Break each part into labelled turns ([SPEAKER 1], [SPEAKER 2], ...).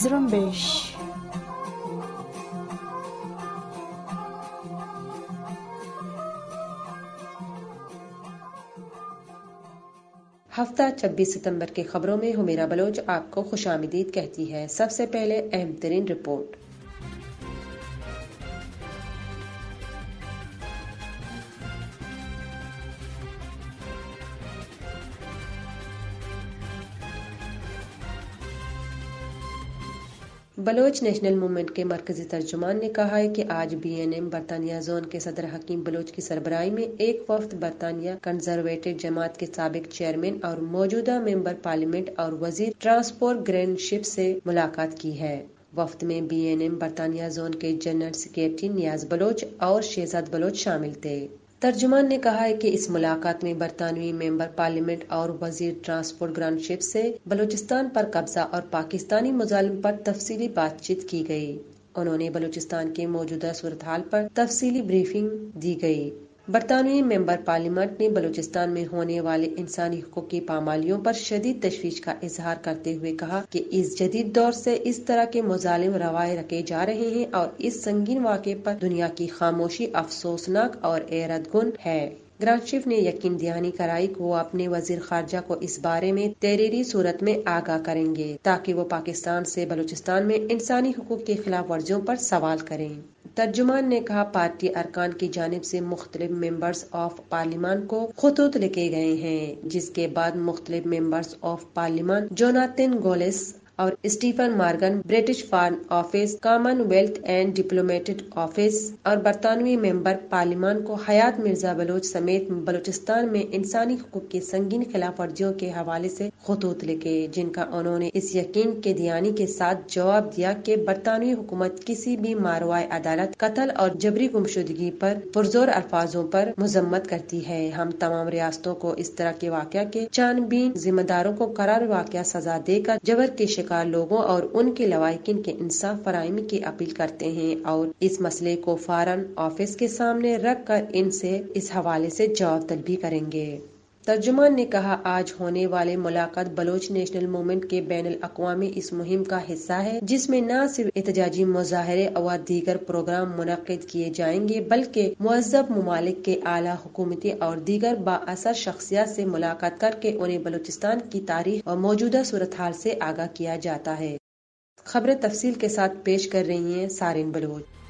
[SPEAKER 1] Zrumbish.
[SPEAKER 2] हफ्ता 26 सितंबर की खबरों में हुमेरा बलोच आपको खुश कहती है सबसे पहले अहम तरीन रिपोर्ट बलोच नेशनल मूवमेंट के मरकजी तर्जुमान ने कहा है कि आज बी एन एम बरतानिया जोन के सदर हकीम बलोच की सरबराही में एक वफ्त बरतानिया कंजर्वेटिव जमात के सबक चेयरमैन और मौजूदा मेंबर पार्लियामेंट और वजीर ट्रांसपोर्ट ग्रैंडशिप से मुलाकात की है वफ्त में बी एन एम बरतानिया जोन के जनरल सिक्योरिटी नियाज बलोच और शेजाद बलोच शामिल थे तर्जुमान ने कहा है कि इस मुलाकात में बरतानवी मेंबर पार्लियामेंट और वजीर ट्रांसपोर्ट ग्रांडशिप से बलूचिस्तान पर कब्जा और पाकिस्तानी मुजालिम पर तफसीली बातचीत की गई उन्होंने बलूचिस्तान के मौजूदा सूरत हाल पर तफसीली ब्रीफिंग दी गई बरतानवी मेंबर पार्लियामेंट ने बलूचिस्तान में होने वाले इंसानी हकूक की पामालियों पर शदीद तशवीश का इजहार करते हुए कहा कि इस जदीद दौर से इस तरह के मुजालिम रवाए रखे जा रहे हैं और इस संगीन वाक़े पर दुनिया की खामोशी अफसोसनाक और एरदगुन है ग्रांड चीफ ने यकीन दहानी कराई कि वो अपने वजीर खारजा को इस बारे में तहरीरी सूरत में आगाह करेंगे ताकि वो पाकिस्तान से बलूचिस्तान में इंसानी हकूक की खिलाफ वर्जियों पर सवाल करें तर्जुमान ने कहा पार्टी अरकान की जानब से मुख्तलिफ मेम्बर्स ऑफ पार्लियामान को खतूत लिखे गए हैं जिसके बाद मुख्तलिफ मेम्बर्स ऑफ पार्लियामान जोनाथिन गोलिस और Stephen Morgan British foreign office Commonwealth and diplomatic office और बरतानवी मेंबर पार्लियमान को हयात मिर्जा बलोच समेत बलूचिस्तान में इंसानी हकूक की संगीन खिलाफ वर्जियों के हवाले से खतूत लिखे जिनका उन्होंने इस यकीन के दियानी के साथ जवाब दिया कि बरतानवी हुकूमत किसी भी मारवाई अदालत कत्ल और जबरी गुमशुदगी पर पुरजोर अल्फाजों पर मजम्मत करती है हम तमाम रियासतों को इस तरह के वाक़ के छानबीन जिम्मेदारों को करार वाक़ सजा देकर जबर की शिकार लोगों और उनके लवाकिन के इंसाफ फराहमी की अपील करते हैं और इस मसले को फौरन ऑफिस के सामने रख कर इनसे इस हवाले से जवाब तलबी करेंगे तर्जुमान ने कहा आज होने वाले मुलाकात बलोच नेशनल मूवमेंट के बैन अवी इस मुहिम का हिस्सा है जिसमें न सिर्फ एहतजाजी मुजाहरे और दीगर प्रोग्राम मुनद किए जाएंगे बल्कि महजब ममालिक के आला हुकूमती और दीगर बासर शख्सियात से मुलाकात करके उन्हें बलोचिस्तान की तारीख और मौजूदा सूरत हाल से आगाह किया जाता है खबरें तफसील के साथ पेश कर रही हैं Sarin Baloch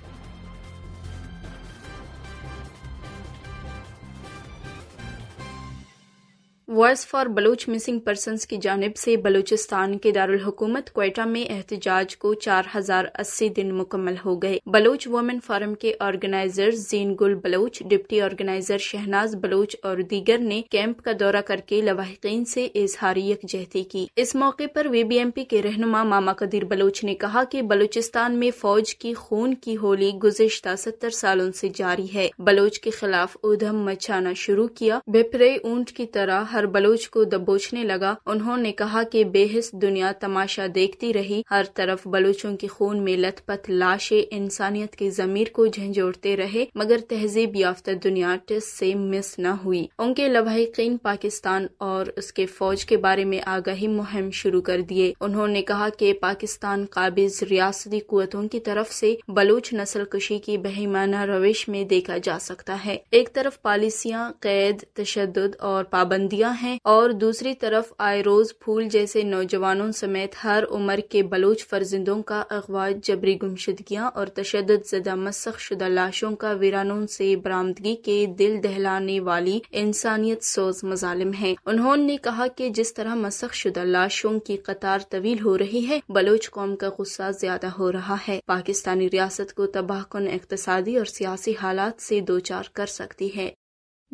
[SPEAKER 1] voice for Baloch missing person की जानब से बलूचिस्तान के दारकूमत कोयटा में एहतजाज को चार हजार अस्सी दिन मुकम्मल हो गए बलूच वुमेन फोरम के organiser Zeen Gul Baloch deputy organiser Shahnaz Baloch और दीगर ने कैंप का दौरा करके लवाहकिन से इजहारी यकजहती की इस मौके पर वीबीएमपी के रहनुमा मामा कदीर बलूच ने कहा की बलूचिस्तान में फौज की खून की होली गुजशत सत्तर सालों से जारी है बलूच के खिलाफ उधम मचाना शुरू किया बेपरे ऊंट की तरह हर बलूच को दबोचने लगा उन्होंने कहा कि बेहस दुनिया तमाशा देखती रही हर तरफ बलूचों के खून में लथपथ लाशें इंसानियत की जमीर को झंझोड़ते रहे मगर तहजीब याफ्ता दुनिया टेस्ट से मिस न हुई उनके लवाकिन पाकिस्तान और उसके फौज के बारे में आगाही मुहिम शुरू कर दिए उन्होंने कहा कि पाकिस्तान काबिज रियासती कुतों की तरफ से बलूच नस्ल कुशी की बहिमाना रविश में देखा जा सकता है एक तरफ पॉलिसियाँ कैद तशद और पाबंदियाँ है और दूसरी तरफ आयरोज फूल जैसे नौजवानों समेत हर उम्र के बलूच फर्जिंदों का अगवा जबरी गुमशदगियाँ और तशद जदा मसख शुदा लाशों का वीरानों से बरामदगी के दिल दहलाने वाली इंसानियत सोज मजालिम है उन्होंने कहा कि जिस तरह मसख शुदा लाशों की कतार तवील हो रही है बलोच कौम का गुस्सा ज्यादा हो रहा है पाकिस्तानी रियासत को तबाहकुन इकतसादी और सियासी हालात से दो चार कर सकती है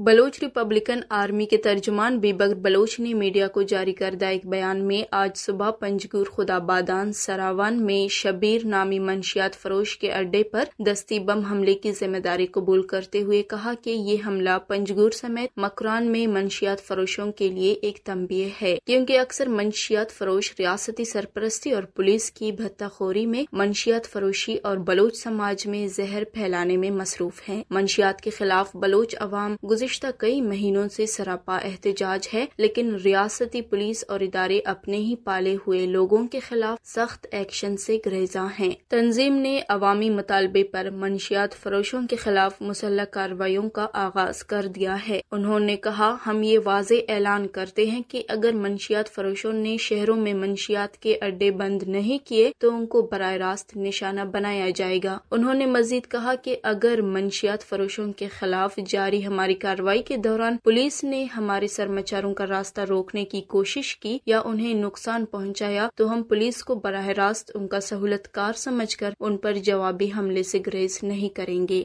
[SPEAKER 1] बलोच रिपब्लिकन आर्मी के तर्जमान बेबक बलोच ने मीडिया को जारी करदा एक बयान में आज सुबह पंजगुर खुदाबादान सरावान में शबीर नामी मंशियात फरोश के अड्डे पर दस्ती बम हमले की जिम्मेदारी कबूल करते हुए कहा कि ये हमला पंजगूर समेत मकरान में मंशियात फरोशों के लिए एक तंबी है क्योंकि अक्सर मंशियात फरोश रियासती सरपरस्ती और पुलिस की भत्ताखोरी में मंशियात फरोशी और बलोच समाज में जहर फैलाने में मसरूफ है मंशियात के खिलाफ बलोच अवाम गुजर गुजशत कई महीनों से सरापा एहतजाज है लेकिन रियासती पुलिस और इदारे अपने ही पाले हुए लोगों के खिलाफ सख्त एक्शन से ग्रेजा हैं तंजीम ने अवामी मुतालबे पर मनशियात फरोशों के खिलाफ मुसल्ह कार्रवाइयों का आगाज कर दिया है उन्होंने कहा हम ये वाज ऐलान करते हैं कि अगर मंशियात फरोशों ने शहरों में मंशियात के अड्डे बंद नहीं किए तो उनको बर रास्त निशाना बनाया जाएगा उन्होंने मजीद कहा कि अगर मनशियात फरोशों के खिलाफ जारी हमारी कार्रवाई कार्रवाई के दौरान पुलिस ने हमारे कर्मचारियों का रास्ता रोकने की कोशिश की या उन्हें नुकसान पहुंचाया तो हम पुलिस को बराह रास्त उनका सहूलतकार समझकर उन पर जवाबी हमले से ग्रेज नहीं करेंगे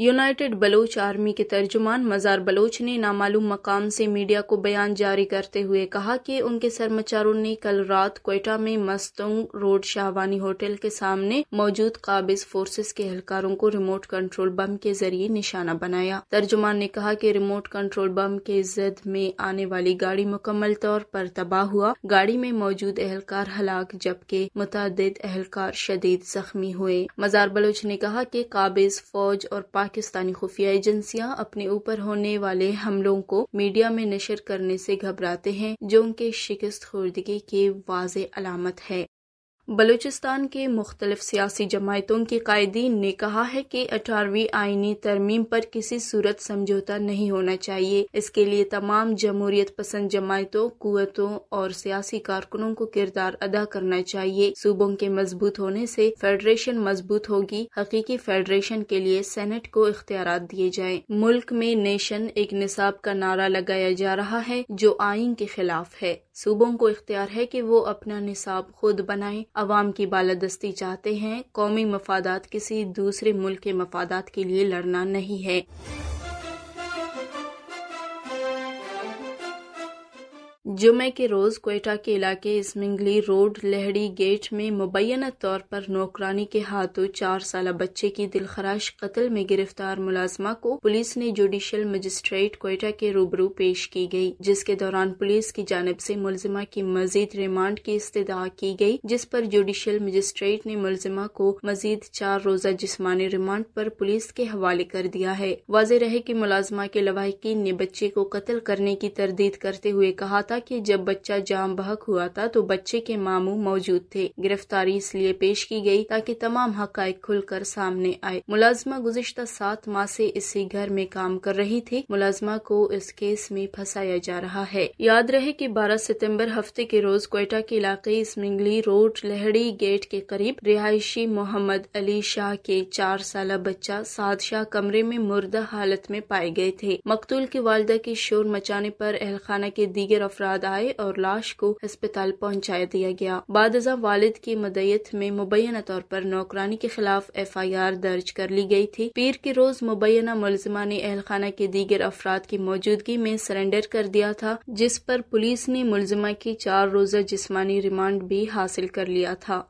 [SPEAKER 1] यूनाइटेड बलोच आर्मी के तर्जुमान मज़ार बलोच ने नामालूम मकाम से मीडिया को बयान जारी करते हुए कहा कि उनके सरमाचारों ने कल रात कोयटा में मस्तोंग रोड शाहवानी होटल के सामने मौजूद काबिज फोर्सेस के एहलकारों को रिमोट कंट्रोल बम के जरिए निशाना बनाया तर्जुमान ने कहा कि रिमोट कंट्रोल बम के जद में आने वाली गाड़ी मुकम्मल तौर पर तबाह हुआ गाड़ी में मौजूद एहलकार हलाक जबकि मुतद एहलकार शदीद जख्मी हुए मज़ार बलोच ने कहा की काबिज फौज और पाकिस्तानी खुफिया एजेंसियां अपने ऊपर होने वाले हमलों को मीडिया में नशर करने से घबराते हैं जो उनके शिकस्त खुर्दगी की वाज अलामत है बलूचिस्तान के मुख्तलिफ सियासी जमायतों के कायदीन ने कहा है कि अठारहवीं आईनी तरमीम पर किसी सूरत समझौता नहीं होना चाहिए इसके लिए तमाम जमहूरियत पसंद जमायतों कुतों और सियासी कारकुनों को किरदार अदा करना चाहिए सूबों के मजबूत होने से फेडरेशन मजबूत होगी हकीकी फेडरेशन के लिए सेनेट को इख्तियार दिए जाए मुल्क में नेशन एक निसाब का नारा लगाया जा रहा है जो आइन के खिलाफ है सूबों को इख्तियार है कि वो अपना निसाब खुद बनाएं अवाम की बालादस्ती चाहते हैं कौमी मफादात किसी दूसरे मुल्क के मफादात के लिए लड़ना नहीं है जुमे के रोज़ कोयटा के इलाके इसमिंगली रोड लहड़ी गेट में मुबैना तौर पर नौकरानी के हाथों चार साल बच्चे की दिलखराश कत्ल में गिरफ्तार मुलाजमा को पुलिस ने जुडिशल मजिस्ट्रेट कोयटा के रूबरू पेश की गई जिसके दौरान पुलिस की जानब से मुलजिमा की मजीद रिमांड की इस्तः की गई जिस पर जुडिशल मजिस्ट्रेट ने मुलजिमा को मजीद चार रोजा जिसमानी रिमांड पर पुलिस के हवाले कर दिया है वाज रहे की मुलाजमा के लवाहकिन ने बच्चे को कत्ल करने की तरदीद करते हुए कहा था था कि जब बच्चा जाम बहक हुआ था तो बच्चे के मामू मौजूद थे गिरफ्तारी इसलिए पेश की गई ताकि तमाम खुल खुलकर सामने आए मुलाजमा गुजश्ता सात माह से इसी घर में काम कर रही थी मुलाजमा को इस केस में फंसाया जा रहा है याद रहे की बारह सितम्बर हफ्ते के रोज कोयटा के इलाके स्मिंगली रोड लहड़ी गेट के करीब रिहायशी मोहम्मद अली शाह के चार साल बच्चा साद शाह कमरे में मुर्दा हालत में पाए गए थे मकतूल की वालदा के शोर मचाने पर अहलखाना के दीगर अफरा अफराद आए और लाश को अस्पताल पहुँचा दिया गया बाद वालिद की मदयत में मुबैना तौर पर नौकरानी के खिलाफ एफ आई आर दर्ज कर ली गयी थी पीर के रोज मुबैना मुलजमा ने अहलखाना के दीगर अफराद की मौजूदगी में सरेंडर कर दिया था जिस पर पुलिस ने मुलजमा की चार रोजा जिसमानी रिमांड भी हासिल कर लिया था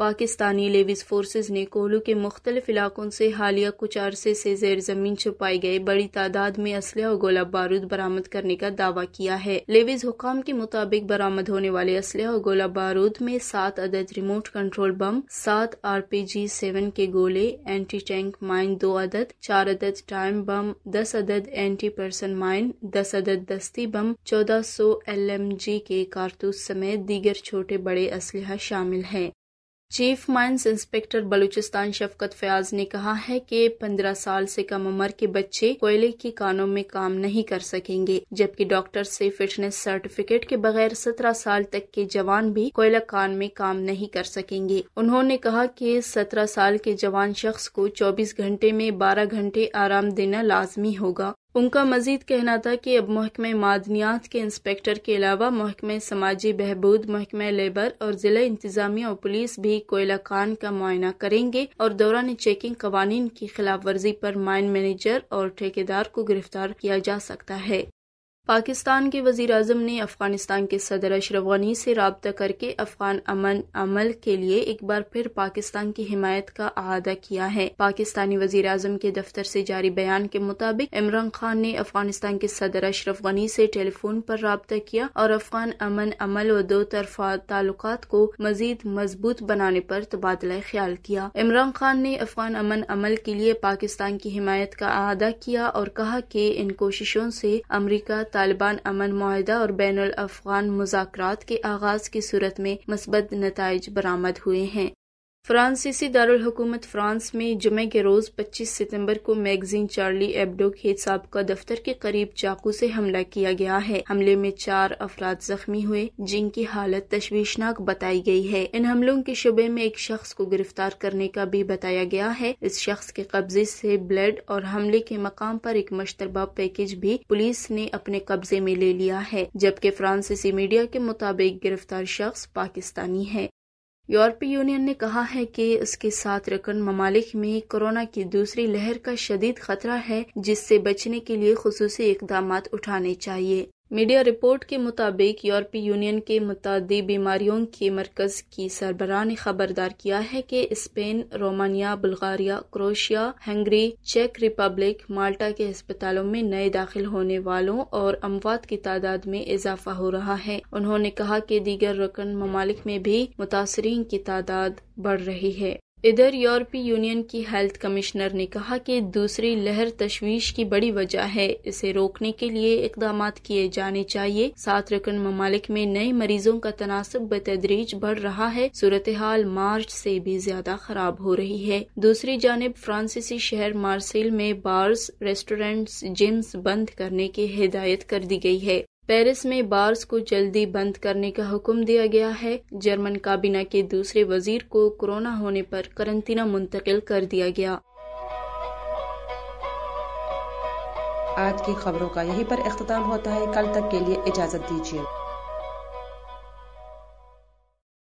[SPEAKER 1] पाकिस्तानी लेविस फोर्सेज ने कोहलू के मुख्तलिफ इलाकों से हालिया कुछ अरसे से जेर जमीन छुपाए गए बड़ी तादाद में असलह और गोला बारूद बरामद करने का दावा किया है लेविस हुकाम के मुताबिक बरामद होने वाले असलह और गोला बारूद में सात अदद रिमोट कंट्रोल बम सात आर पी जी सेवन के गोले एंटी टैंक माइन दो अदद चार अदद टाइम बम दस अदद एंटी पर्सन माइन दस अदद दस्ती बम चौदह सौ एल एम जी के कारतूस समेत दीगर छोटे बड़े असलह शामिल है chief mines inspector Balochistan Shafqat Fayyaz ने कहा है कि 15 साल से कम उम्र के बच्चे कोयले के कानों में काम नहीं कर सकेंगे जबकि डॉक्टर से फिटनेस सर्टिफिकेट के बगैर 17 साल तक के जवान भी कोयला कान में काम नहीं कर सकेंगे उन्होंने कहा कि 17 साल के जवान शख्स को 24 घंटे में 12 घंटे आराम देना लाजमी होगा उनका मजीद कहना था कि अब महकमे मादनियात के इंस्पेक्टर के अलावा महकमे समाजी बहबूद महकमे लेबर और जिला इंतजामिया और पुलिस भी कोयला खान का मुआयना करेंगे और दौरान चेकिंग कवानीन की खिलाफ वर्जी पर माइन मैनेजर और ठेकेदार को गिरफ्तार किया जा सकता है पाकिस्तान के वजीर अजम ने अफगानिस्तान के सदर अशरफ गनी से रबता करके अफगान अमन अमल के लिए एक बार फिर पाकिस्तान की हिमायत का अहदा किया है पाकिस्तानी वजीर अजम के दफ्तर से जारी बयान के मुताबिक इमरान खान ने अफगानिस्तान के सदर अशरफ गनी से टेलीफोन पर रबता किया और अफगान अमन अमल व दो तरफा ताल्लुक को मजीद मजबूत बनाने पर तबादला ख्याल किया इमरान खान ने अफगान अमन अमल के लिए पाकिस्तान की हिमायत का अहदा किया और कहा कि इन कोशिशों से अमरीका तालिबान अमन माहिदा और बैन अफगान मुजाकर के आगाज की सूरत में मस्बत नतज बरामद हुए हैं फ्रांसीसी दारकूमत फ्रांस में जुमे के रोज़ पच्चीस सितंबर को मैगजीन चार्ली एब्डो के सबका का दफ्तर के करीब चाकू से हमला किया गया है हमले में चार अफराद जख्मी हुए जिनकी हालत तशवीशनाक बताई गई है इन हमलों के शुबे में एक शख्स को गिरफ्तार करने का भी बताया गया है इस शख्स के कब्जे से ब्लड और हमले के मकाम पर एक मुशतरबा पैकेज भी पुलिस ने अपने कब्जे में ले लिया है जबकि फ्रांसीसी मीडिया के मुताबिक गिरफ्तार शख्स पाकिस्तानी है यूरोपीय यूनियन ने कहा है कि उसके साथ रकन ममालिक में कोरोना की दूसरी लहर का शदीद खतरा है जिससे बचने के लिए खसूसी इकदाम उठाने चाहिए मीडिया रिपोर्ट के मुताबिक यूरोपीय यूनियन के मुतदी बीमारियों के मरकज की सरबराह ने खबरदार किया है कि Spain Romania Bulgaria Croatia Hungary चेक रिपब्लिक माल्टा के अस्पतालों में नए दाखिल होने वालों और अमवात की तादाद में इजाफा हो रहा है उन्होंने कहा कि दीगर रकन ममालिक में भी मुतासरीन की तादाद बढ़ रही है इधर यूरोपीय यूनियन की हेल्थ कमिश्नर ने कहा कि दूसरी लहर तशवीश की बड़ी वजह है इसे रोकने के लिए इकदाम किए जाने चाहिए सात रकन ममालिक में नए मरीजों का तनासब बतदरीज बढ़ रहा है सूरत हाल मार्च से भी ज्यादा खराब हो रही है दूसरी जानब फ्रांसीसी शहर मार्सिल में बार्स रेस्टोरेंट जिम्स बंद करने की हिदायत कर दी गई है पेरिस में बार्स को जल्दी बंद करने का हुक्म दिया गया है जर्मन काबीना के दूसरे वजीर को कोरोना होने पर करंतना मुंतकिल कर दिया गया
[SPEAKER 2] आज की खबरों का यहीं पर अख्ताम होता है कल तक के लिए इजाजत दीजिए